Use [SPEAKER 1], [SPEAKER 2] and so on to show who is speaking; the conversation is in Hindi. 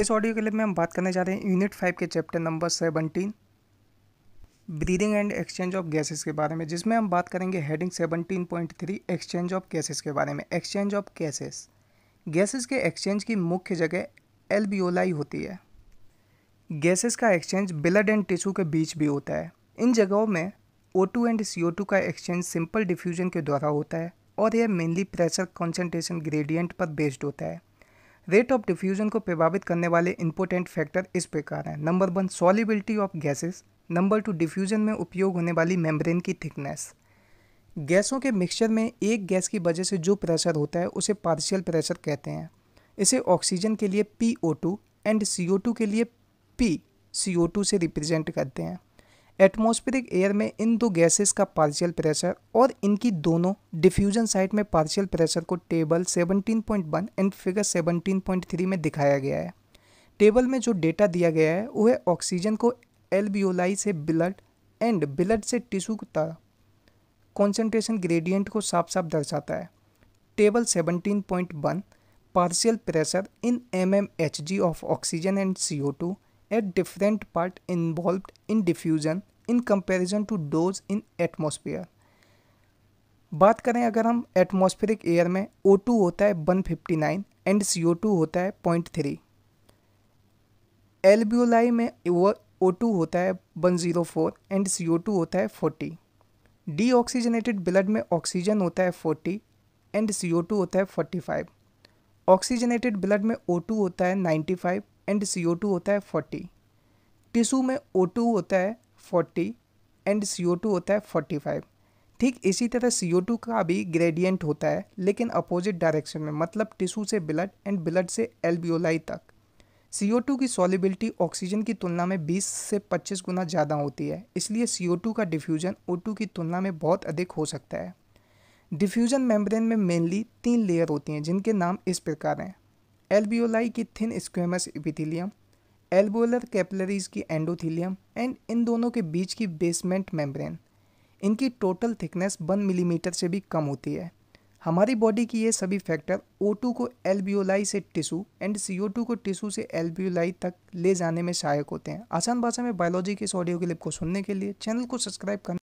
[SPEAKER 1] इस ऑडियो लिए में हम बात करने जा रहे हैं यूनिट फाइव के chapter number seventeen breathing and exchange of gases के बारे में जिसमें हम बात करेंगे heading seventeen point three exchange of gases के बारे में एक्सचेंज ऑफ गैसेस गैसेस के एक्सचेंज की मुख्य जगह एलबीओलाई होती है गैसेस का एक्सचेंज ब्लड एंड टिश्यू के बीच भी होता है इन जगहों में O two and C O two का एक्सचेंज सिंपल डिफ्यूजन के द्वारा होता है और यह मेनली प्रेशर कॉन्सेंट्रेशन ग्रेडियंट पर बेस्ड होता है रेट ऑफ डिफ्यूजन को प्रभावित करने वाले इंपोर्टेंट फैक्टर इस प्रकार हैं number one solubility of gases number two diffusion में उपयोग होने वाली मेम्ब्रेन की थिकनेस गैसों के मिक्सचर में एक गैस की वजह से जो प्रेशर होता है उसे पार्शियल प्रेशर कहते हैं इसे ऑक्सीजन के लिए P O two and C O two के लिए पी सी ओ टू से रिप्रेजेंट करते हैं एटमोस्फेरिक एयर में इन दो गैसेस का पार्शियल प्रेशर और इनकी दोनों डिफ्यूजन साइट में पार्शियल प्रेशर को टेबल 17.1 एंड फिगर 17.3 में दिखाया गया है टेबल में जो डेटा दिया गया है वह ऑक्सीजन को एलबीओलाई से ब्लड एंड ब्लड से टिश्यू का कॉन्सेंट्रेशन ग्रेडियंट को साफ साफ दर्शाता है table 17.1 partial pressure in M M H G of oxygen and C O two at different part involved in diffusion in comparison to those in atmosphere बात करें अगर हम एटमॉस्फेरिक एयर में O2 होता है 159 एंड CO2 होता है 0.3 एल्ब्यूलाई में वो O2 होता है 104 एंड CO2 होता है 40 ऑक्सीजनेटेड ब्लड में ऑक्सीजन होता है 40 एंड CO2 होता है 45 ऑक्सीजनेटेड ब्लड में O2 होता है 95 एंड सी ओ टू होता है फोर्टी टिशू में ओ टू होता है forty and C O two होता है फोर्टी फाइव ठीक इसी तरह सी ओ टू का भी ग्रेडियंट होता है लेकिन अपोजिट डायरेक्शन में मतलब टिशू से ब्लड एंड ब्लड से एल्बियोलाई तक सी ओ टू की सॉलिबिलिटी ऑक्सीजन की तुलना में 20 से 25 गुना ज़्यादा होती है इसलिए सी ओ टू का डिफ्यूज़न ओ टू की तुलना में बहुत अधिक हो सकता है डिफ्यूज़न मेम्ब्रेन में मेनली तीन लेयर होती हैं जिनके नाम इस प्रकार हैं एल्बियोलाई की थिन स्क्वेमस एपिथीलियम एल्बोलर कैपलरीज की एंडोथीलियम एंड इन दोनों के बीच की बेसमेंट मेम्ब्रेन इनकी टोटल थिकनेस वन मिलीमीटर से भी कम होती है हमारी बॉडी की ये सभी फैक्टर O2 को एल्बियोलाई से टिशू एंड CO2 को टिशू से एल्बियोलाई तक ले जाने में सहायक होते हैं आसान भाषा में बायोलॉजी के इस ऑडियो क्लिप को सुनने के लिए चैनल को सब्सक्राइब करना